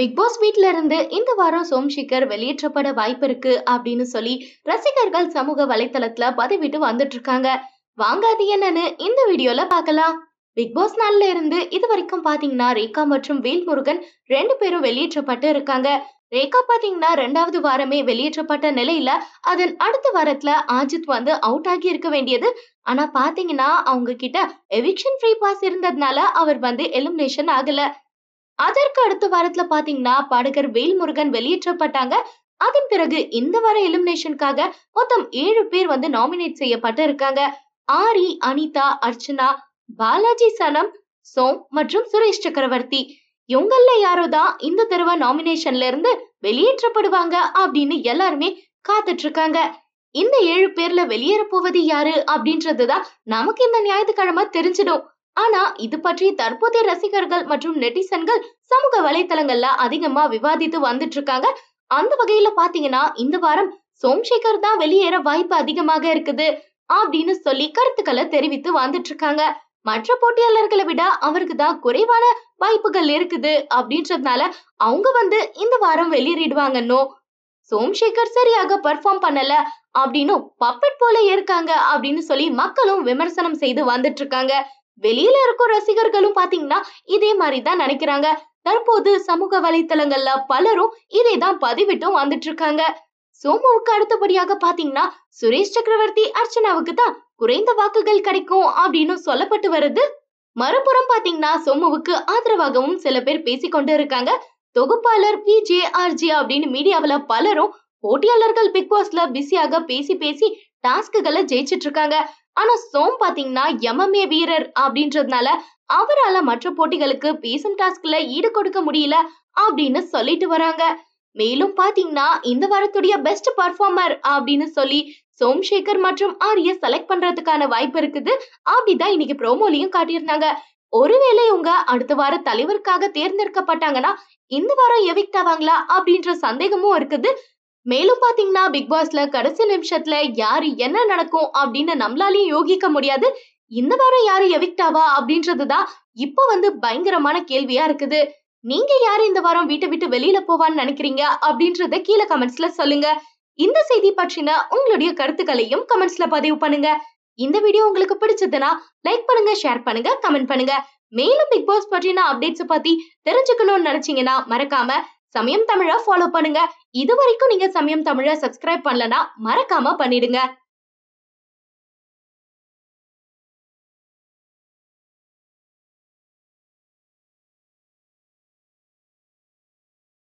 big pass வீட்ல இருந்து இந்த வாரம் சோம்சேகர் வெளியேற்றப்பட வாய்ப்பு இருக்கு அப்படின்னு சொல்லி ரசிகர்கள் சமூக வலைத்தளத்துல பதிவிட்டு வந்துட்டு இருக்காங்க வாங்க அது என்னன்னு இந்த வீடியோல பார்க்கலாம் பிக் பாஸ் நாள்ல இருந்து இது வரைக்கும் பாத்தீங்கன்னா ரேகா மற்றும் வேல்முருகன் ரெண்டு பேரும் வெளியேற்றப்பட்டு இருக்காங்க ரேகா பாத்தீங்கன்னா ரெண்டாவது வாரமே வெளியேற்றப்பட்ட நிலையில அதன் அடுத்த வாரத்துல ஆஜித் வந்து அவுட் ஆகி இருக்க வேண்டியது ஆனா பாத்தீங்கன்னா அவங்க கிட்ட எவிக்ஷன் ஃப்ரீ பாஸ் இருந்ததுனால அவர் வந்து எலிமினேஷன் ஆகல அதற்கு அடுத்த வாரத்துல பாத்தீங்கன்னா பாடகர் வேல்முருகன் வெளியேற்றப்பட்டாங்க அதன் பிறகு இந்த வார எலிமினேஷனுக்காக மொத்தம் ஏழு பேர் வந்து நாமினேட் செய்யப்பட்டு இருக்காங்க ஆரி அனிதா அர்ச்சனா பாலாஜி சனம் சோம் மற்றும் சுரேஷ் சக்கரவர்த்தி இவங்கல்ல யாரோ தான் இந்த தடவை நாமினேஷன்ல இருந்து வெளியேற்றப்படுவாங்க அப்படின்னு எல்லாருமே காத்துட்டு இருக்காங்க இந்த ஏழு பேர்ல வெளியேற போவது யாரு அப்படின்றதுதான் நமக்கு இந்த ஞாயிற்றுக்கிழமை தெரிஞ்சிடும் ஆனா இது பற்றி தற்போதைய ரசிகர்கள் மற்றும் நெட்டிசன்கள் சமூக வலைதளங்கள்ல அதிகமா விவாதித்து வந்துட்டு இருக்காங்க அந்த வகையில பாத்தீங்கன்னா இந்த வாரம் சோம்சேகர் தான் வெளியேற வாய்ப்பு அதிகமாக இருக்குது அப்படின்னு சொல்லி கருத்துக்களை தெரிவித்து வந்துட்டு இருக்காங்க மற்ற போட்டியாளர்களை விட அவருக்கு தான் குறைவான வாய்ப்புகள் இருக்குது அப்படின்றதுனால அவங்க வந்து இந்த வாரம் வெளியேறிடுவாங்கன்னோ சோம்சேகர் சரியாக பர்ஃபார்ம் பண்ணல அப்படின்னும் பப்பட் போல இருக்காங்க அப்படின்னு சொல்லி மக்களும் விமர்சனம் செய்து வந்துட்டு இருக்காங்க வெளியில இருக்கும் ரசிகர்களும் பாத்தீங்கன்னா இதே மாதிரிதான் நினைக்கிறாங்க தற்போது சமூக வலைத்தளங்கள்ல பலரும் இதை தான் பதிவிட்டும் வந்துட்டு இருக்காங்க சோமுவுக்கு அடுத்தபடியாக பாத்தீங்கன்னா சுரேஷ் சக்கரவர்த்தி அர்ச்சனாவுக்கு தான் குறைந்த வாக்குகள் கிடைக்கும் அப்படின்னு சொல்லப்பட்டு வருது மறுபுறம் பாத்தீங்கன்னா சோமுவுக்கு ஆதரவாகவும் சில பேர் பேசிக்கொண்டு இருக்காங்க தொகுப்பாளர் பி ஜே ஆர்ஜி அப்படின்னு மீடியாவில் பலரும் போட்டியாளர்கள் பிக் பாஸ்ல பிஸியாக பேசி பேசி டாஸ்க்குகளை ஜெயிச்சிட்டு இருக்காங்க ஆனா சோம் பாத்தீங்கன்னா எம்எம்ஏ வீரர் அப்படின்றதுனால அவரால மற்ற போட்டிகளுக்கு பேசும் டாஸ்க்ல ஈடு கொடுக்க முடியல அப்படின்னு சொல்லிட்டு வராங்க மேலும் பாத்தீங்கன்னா இந்த வாரத்துடைய பெஸ்ட் பர்ஃபார்மர் அப்படின்னு சொல்லி சோம்சேகர் மற்றும் ஆரிய செலக்ட் பண்றதுக்கான வாய்ப்பு இருக்குது அப்படிதான் இன்னைக்கு ப்ரோமோலையும் காட்டியிருந்தாங்க ஒருவேளை இவங்க அடுத்த வார தலைவருக்காக தேர்ந்தெடுக்கப்பட்டாங்கன்னா இந்த வாரம் எவிக்ட் ஆவாங்களா அப்படின்ற சந்தேகமும் இருக்குது மேலும் பாத்தீங்கன்னா பிக் பாஸ்ல கடைசி நிமிஷத்துல யாரு என்ன நடக்கும் அப்படின்னு நம்மளாலையும் யோகிக்க முடியாது இந்த வாரம் யாரு எவிக்டாவா அப்படின்றதுதான் இப்போ வந்து பயங்கரமான கேள்வியா இருக்குது நீங்க யாரு இந்த வாரம் வீட்டை விட்டு வெளியில போவான்னு நினைக்கிறீங்க அப்படின்றத கீழே கமெண்ட்ஸ்ல சொல்லுங்க இந்த செய்தி பற்றின உங்களுடைய கருத்துக்களையும் கமெண்ட்ஸ்ல பதிவு பண்ணுங்க இந்த வீடியோ உங்களுக்கு பிடிச்சதுன்னா லைக் பண்ணுங்க ஷேர் பண்ணுங்க கமெண்ட் பண்ணுங்க மேலும் பிக் பாஸ் பற்றின அப்டேட்ஸ் பத்தி தெரிஞ்சுக்கணும்னு நினைச்சீங்கன்னா மறக்காம சமயம் தமிழா ஃபாலோ பண்ணுங்க இது வரைக்கும் நீங்க சமயம் தமிழை சப்ஸ்கிரைப் பண்ணலன்னா மறக்காம பண்ணிடுங்க